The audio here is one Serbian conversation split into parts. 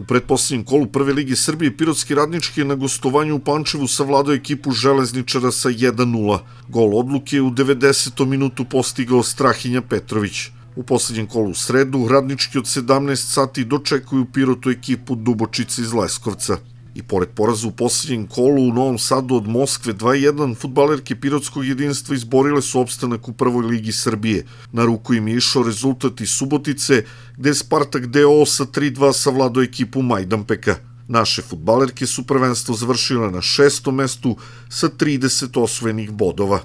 U pretposlednjem kolu Prve ligi Srbije Pirotski radnički je na gostovanju u Pančevu savladao ekipu Železničara sa 1-0. Gol odluke u 90. minutu postigao Strahinja Petrović. U poslednjem kolu u sredu radnički od 17 sati dočekuju Pirotu ekipu Dubočice iz Leskovca. I pored poraza u poslednjem kolu u Novom Sadu od Moskve 2-1, futbalerke Pirotskog jedinstva izborile su opstanak u prvoj ligi Srbije. Na ruku im je išao rezultat iz Subotice, gde Spartak DO sa 3-2 savladao ekipu Majdanpeka. Naše futbalerke su prvenstvo završile na šestom mestu sa 30 osvojenih bodova.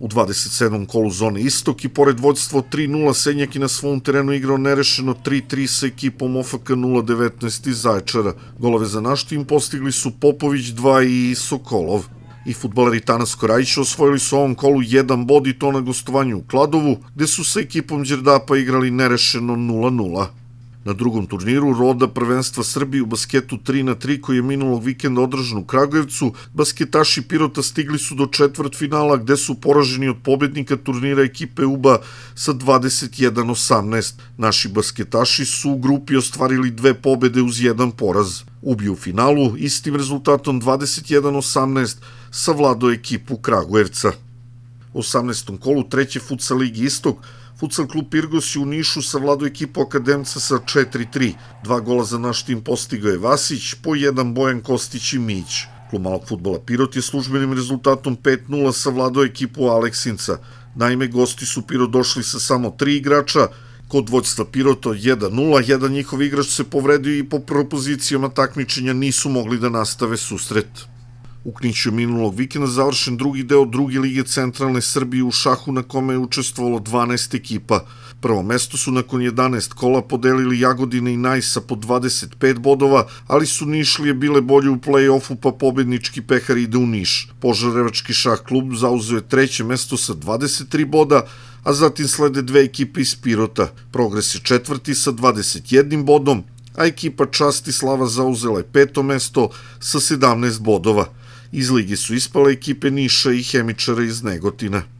U 27. kolu zone Istok i pored vodstvo 3-0 Senjak je na svom terenu igrao nerešeno 3-3 sa ekipom OFK 0-19 iz Zaječara. Golove za naš tim postigli su Popović 2 i Sokolov. I futbaleri Tanas Korajić osvojili su ovom kolu jedan bod i to na gostovanju u Kladovu, gde su sa ekipom Đerdapa igrali nerešeno 0-0. Na drugom turniru roda prvenstva Srbije u basketu 3 na 3 koji je minulog vikenda održan u Kragujevcu, basketaši Pirota stigli su do četvrt finala gde su poraženi od pobednika turnira ekipe UBA sa 21-18. Naši basketaši su u grupi ostvarili dve pobede uz jedan poraz. Ubi u finalu istim rezultatom 21-18 savladao ekipu Kragujevca. U 18. kolu treće futsal ligi Istok Futsal klub Pirgos je u Nišu savladao ekipu Akademca sa 4-3. Dva gola za naš tim postigao je Vasić, po jedan Bojan Kostić i Mić. Klub malog futbola Pirot je službenim rezultatom 5-0 savladao ekipu Aleksinca. Naime, gosti su Pirot došli sa samo tri igrača, kod vođstva Pirota 1-0, jedan njihov igrač se povredio i po propozicijama takmičenja nisu mogli da nastave susret. U Kniću minulog vikenda završen drugi deo druge lige centralne Srbije u šahu na kome je učestvovalo 12 ekipa. Prvo mesto su nakon 11 kola podelili Jagodina i Najsa po 25 bodova, ali su Nišlije bile bolje u play-offu pa pobednički pehar ide u Niš. Požarevački šah klub zauzeo je treće mesto sa 23 boda, a zatim slede dve ekipe iz Pirota. Progres je četvrti sa 21 bodom, a ekipa Časti Slava zauzela je peto mesto sa 17 bodova. Iz ligi su ispale ekipe Niša i Hemičara iz Negotina.